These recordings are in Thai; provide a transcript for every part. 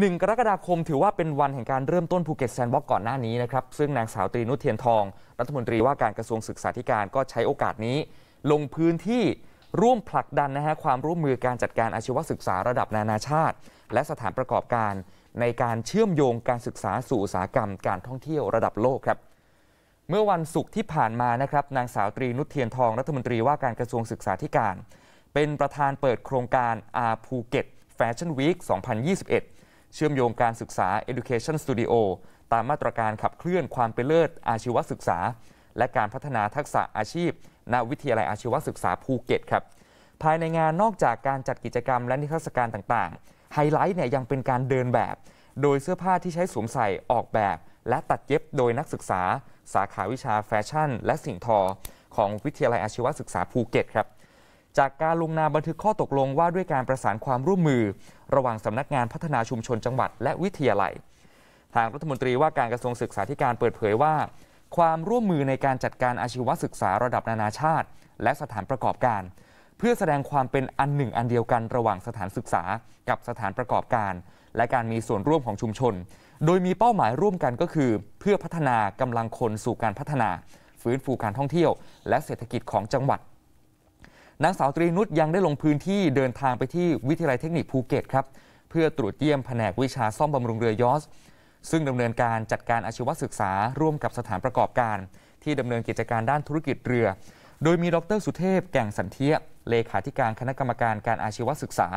1กรกฎาคมถือว่าเป็นวันแห่งการเริ่มต้นภูเก็ตแซนด์บ็อกก่อนหน้านี้นะครับ ซึ่งนางสาวตรีนุชเทียนทอง รัฐมนตรีว่าการกระทรวงศึกษาธิการก็ใช้โอกาสนี้ลงพื้นที่ร่วมผลักดันนะฮะความร่วมมือการจัดการอาชีวศึกษาระดับนานาชาติ และสถานประกอบการในการเชื่อมโยงการศึกษาสู่อุตสาหกรรมการท่องเที่ยวระดับโลกครับเมื่อวันศุกร์ที่ผ่านมานะครับนางสาวตรีนุชเทียนทอง รัฐมนตรีว่าการกระทรวงศึกษาธิการ เป็นประธานเปิดโครงการอาภูเก็ตแฟชั่นวีค2021เชื่อมโยงการศึกษา Education Studio ตามมาตรการขับเคลื่อนความเป็นเลิศอาชีวศึกษา และการพัฒนาทักษะอาชีพณวิทยาลัยอาชีวศึกษาภูเก็ตครับภายในงานนอกจากการจัดกิจกรรมและนิทรรศการต่างๆ ไฮไลท์เนี่ยยังเป็นการเดินแบบ โดยเสื้อผ้าที่ใช้สวมใส่ออกแบบ และตัดเย็บโดยนักศึกษา สาขาวิชาแฟชั่น และสิ่งทอ ของวิทยาลัยอาชีวศึกษาภูเก็ตครับจากการลงนามบันทึกข้อตกลงว่าด้วยการประสานความร่วมมือ ระหว่างสำนักงานพัฒนาชุมชนจังหวัดและวิทยาลัย ทางรัฐมนตรีว่าการกระทรวงศึกษาธิการเปิดเผยว่า ความร่วมมือในการจัดการอาชีวศึกษาระดับนานาชาติ และสถานประกอบการ เพื่อแสดงความเป็นอันหนึ่งอันเดียวกันระหว่างสถานศึกษา กับสถานประกอบการ และการมีส่วนร่วมของชุมชน โดยมีเป้าหมายร่วมกันก็คือ เพื่อพัฒนากำลังคนสู่การพัฒนา ฟื้นฟูการท่องเที่ยวและเศรษฐกิจของจังหวัดนางสาวตรีนุชยังได้ลงพื้นที่เดินทางไปที่วิทยาลัยเทคนิคภูเก็ตครับเพื่อตรวจเยี่ยมแผนกวิชาซ่อมบำรุงเรือยอส ซึ่งดำเนินการจัดการอาชีวศึกษาร่วมกับสถานประกอบการ ที่ดำเนินกิจการด้านธุรกิจเรือ โดยมีดรสุเทพแก่งสันเทียเลขาธิการคณะกรรมการการอาชีวศึกษา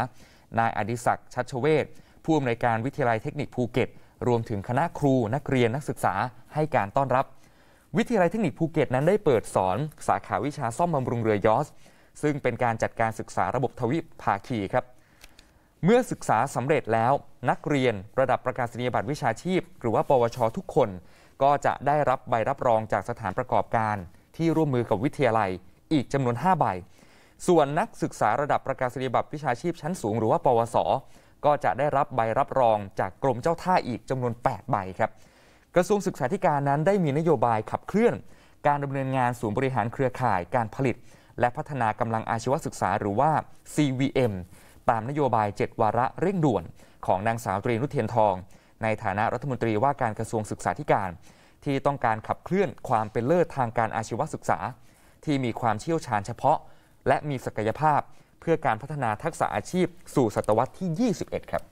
นายอดิศักดิ์ชัชเวศผู้อำนวยการวิทยาลัยเทคนิคภูเก็ต รวมถึงคณะครูนักเรียนนักศึกษาให้การต้อนรับ วิทยาลัยเทคนิคภูเก็ตนั้นได้เปิดสอนสาขาวิชาซ่อมบำรุงเรือยอสซึ่งเป็นการจัดการศึกษาระบบทวิภาคีครับ เมื่อศึกษาสำเร็จแล้ว นักเรียนระดับประกาศนียบัตรวิชาชีพ หรือว่า ปวชทุกคน ก็จะได้รับใบรับรองจากสถานประกอบการ ที่ร่วมมือกับวิทยาลัย อีกจำนวน 5 ใบ ส่วนนักศึกษาระดับประกาศนียบัตรวิชาชีพชั้นสูงหรือว่า ปวสก็จะได้รับใบรับรองจากกรมเจ้าท่าอีกจำนวน 8 ใบครับ กระทรวงศึกษาธิการนั้น ได้มีนโยบายขับเคลื่อน การดำเนินงานศูนย์บริหารเครือข่ายการผลิตและพัฒนากำลังอาชีวศึกษาหรือว่า CVM ตามนโยบาย 7 วาระเร่งด่วนของนางสาวตรีนุเทียนทอง ในฐานะรัฐมนตรีว่าการกระทรวงศึกษาธิการ ที่ต้องการขับเคลื่อนความเป็นเลิศทางการอาชีวศึกษา ที่มีความเชี่ยวชาญเฉพาะ และมีศักยภาพเพื่อการพัฒนาทักษะอาชีพสู่ศตวรรษที่ 21 ครับ